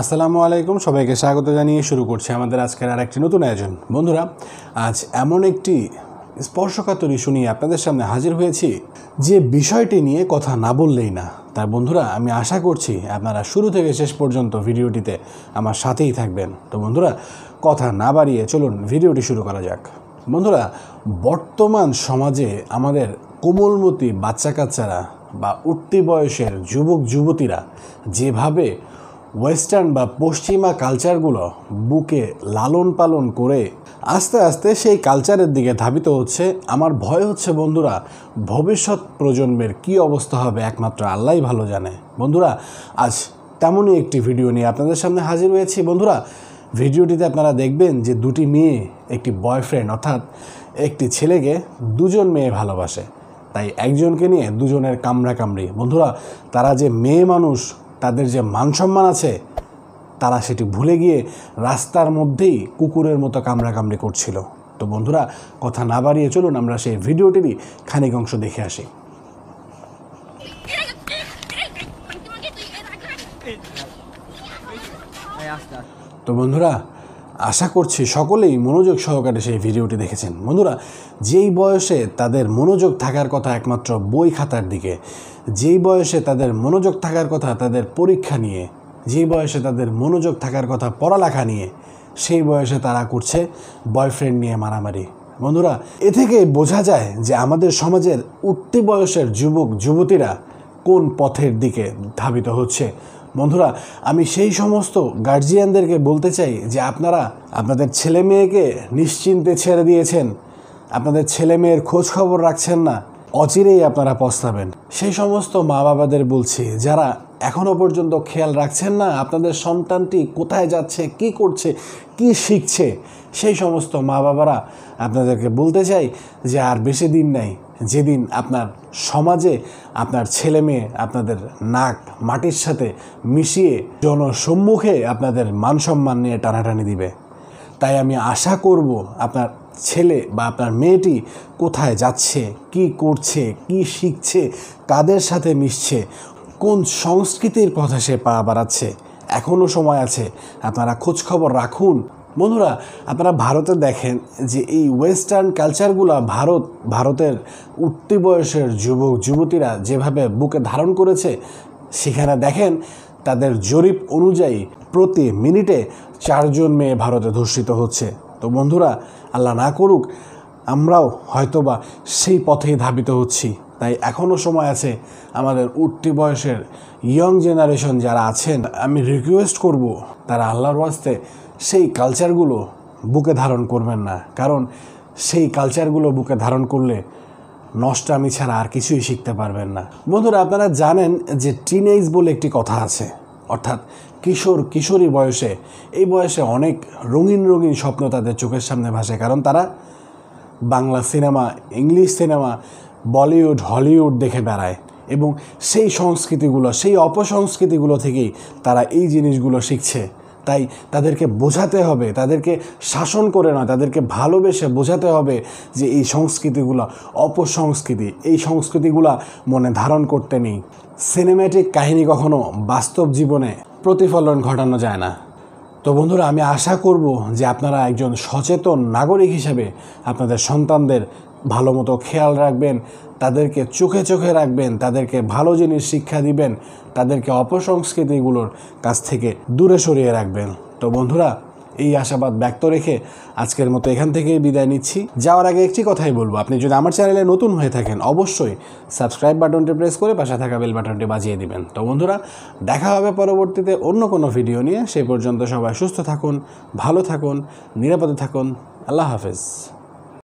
আসসালামু আলাইকুম সবাইকে স্বাগত জানিয়ে শুরু করছি আমাদের আজকের আর একটি নতুন আয়োজন বন্ধুরা আজ এমন একটি স্পর্শকাতর ইস্যু নিয়ে আপনাদের সামনে হাজির হয়েছি যে বিষয়টি নিয়ে কথা না বললেই না তার বন্ধুরা আমি আশা করছি আপনারা শুরু থেকে শেষ পর্যন্ত ভিডিওটিতে আমার সাথেই থাকবেন তো বন্ধুরা কথা না বাড়িয়ে চলুন ভিডিওটি শুরু করা যাক বন্ধুরা বর্তমান সমাজে আমাদের কোমলমতি বাচ্চা কাচ্চারা বা উঠতি বয়সের যুবক যুবতীরা যেভাবে ওয়েস্টার্ন বা পশ্চিমা কালচারগুলো বুকে লালন পালন করে আস্তে আস্তে সেই কালচারের দিকে ধাবিত হচ্ছে আমার ভয় হচ্ছে বন্ধুরা ভবিষ্যৎ প্রজন্মের কি অবস্থা হবে একমাত্র আল্লাহ ভালো জানে বন্ধুরা আজ তেমনই একটি ভিডিও নিয়ে আপনাদের সামনে হাজির হয়েছি বন্ধুরা ভিডিওটিতে আপনারা দেখবেন যে দুটি মেয়ে একটি বয়ফ্রেন্ড অর্থাৎ একটি ছেলেকে দুজন মেয়ে ভালোবাসে তাই একজনকে নিয়ে দুজনের কামড়ি বন্ধুরা তারা যে মেয়ে মানুষ তাদের যে মানসম্মান আছে তারা সেটি ভুলে গিয়ে রাস্তার মধ্যেই কুকুরের মতো কামড়াকামড়ি করছিল তো বন্ধুরা কথা না বাড়িয়ে চলুন আমরা সেই ভিডিওটিরই খানিক অংশ দেখে আসি তো বন্ধুরা আশা করছি সকলেই মনোযোগ সহকারে সেই ভিডিওটি দেখেছেন বন্ধুরা যেই বয়সে তাদের মনোযোগ থাকার কথা একমাত্র বই খাতার দিকে যেই বয়সে তাদের মনোযোগ থাকার কথা তাদের পরীক্ষা নিয়ে যেই বয়সে তাদের মনোযোগ থাকার কথা পড়ালেখা নিয়ে সেই বয়সে তারা করছে বয়ফ্রেন্ড নিয়ে মারামারি বন্ধুরা এ থেকে বোঝা যায় যে আমাদের সমাজের উঠতি বয়সের যুবক যুবতীরা কোন পথের দিকে ধাবিত হচ্ছে বন্ধুরা আমি সেই সমস্ত গার্জিয়ানদেরকে বলতে চাই যে আপনারা আপনাদের ছেলে মেয়েকে নিশ্চিন্তে ছেড়ে দিয়েছেন আপনাদের ছেলে মেয়ের খোঁজ খবর রাখছেন না অচিরেই আপনারা পস্তাবেন সেই সমস্ত মা বাবাদের বলছি যারা এখনও পর্যন্ত খেয়াল রাখছেন না আপনাদের সন্তানটি কোথায় যাচ্ছে কি করছে কি শিখছে সেই সমস্ত মা বাবারা আপনাদেরকে বলতে চাই যে আর বেশি দিন নাই যেদিন আপনার সমাজে আপনার ছেলে মেয়ে আপনাদের নাক মাটির সাথে মিশিয়ে জনসম্মুখে আপনাদের মান সম্মান নিয়ে টানাটানি দিবে তাই আমি আশা করব আপনার ছেলে বা আপনার মেয়েটি কোথায় যাচ্ছে কি করছে কি শিখছে কাদের সাথে মিশছে কোন সংস্কৃতির পথে সে পা বাড়াচ্ছে এখনও সময় আছে আপনারা খোঁজখবর রাখুন বন্ধুরা আপনারা ভারতে দেখেন যে এই ওয়েস্টার্ন কালচারগুলো ভারত ভারতের উঠতি বয়সের যুবক যুবতীরা যেভাবে বুকে ধারণ করেছে সেখানে দেখেন তাদের জরিপ অনুযায়ী প্রতি মিনিটে চারজন মেয়ে ভারতে ধর্ষিত হচ্ছে তো বন্ধুরা আল্লাহ না করুক আমরাও হয়তোবা সেই পথেই ধাবিত হচ্ছি তাই এখনও সময় আছে আমাদের উঠতি বয়সের ইয়ং জেনারেশন যারা আছেন আমি রিকোয়েস্ট করব তারা আল্লাহর ওয়াস্তে সেই কালচারগুলো বুকে ধারণ করবেন না কারণ সেই কালচারগুলো বুকে ধারণ করলে নষ্ট আমি ছাড়া আর কিছুই শিখতে পারবেন না বন্ধুরা আপনারা জানেন যে টিনেজ বলে একটি কথা আছে অর্থাৎ কিশোর কিশোরী বয়সে এই বয়সে অনেক রঙিন রঙিন স্বপ্ন তাদের চোখের সামনে ভাসে কারণ তারা Bangla cinema English cinema Bollywood Hollywood দেখে বেড়ায় এবং সেই সংস্কৃতিগুলো সেই অপসংস্কৃতিগুলো থেকেই তারা এই জিনিসগুলো শিখছে তাই তাদেরকে বোঝাতে হবে তাদেরকে শাসন করে নয় তাদেরকে ভালোবেসে বোঝাতে হবে যে এই সংস্কৃতিগুলো অপসংস্কৃতি এই সংস্কৃতিগুলো মনে ধারণ করতে নেই সিনেম্যাটিক কাহিনী কখনো বাস্তব জীবনে প্রতিফলন ঘটানো যায় না তো বন্ধুরা আমি আশা করব যে আপনারা একজন সচেতন নাগরিক হিসেবে আপনাদের সন্তানদের ভালো মতো খেয়াল রাখবেন তাদেরকে চোখে চোখে রাখবেন তাদেরকে ভালো জিনিস শিক্ষা দিবেন তাদেরকে অপসংস্কৃতিগুলোর কাছ থেকে দূরে সরিয়ে রাখবেন তো বন্ধুরা এই আশাবাদ ব্যক্ত রেখে আজকের মতো এখান থেকে বিদায় নিচ্ছি যাওয়ার আগে একটি কথাই বলবো আপনি যদি আমার চ্যানেলে নতুন হয়ে থাকেন অবশ্যই সাবস্ক্রাইব বাটনটি প্রেস করে পাশে থাকা বেল বাটনটি বাজিয়ে দিবেন তো বন্ধুরা দেখা হবে পরবর্তীতে অন্য কোনো ভিডিও নিয়ে সেই পর্যন্ত সবাই সুস্থ থাকুন ভালো থাকুন নিরাপদে থাকুন আল্লাহ হাফেজ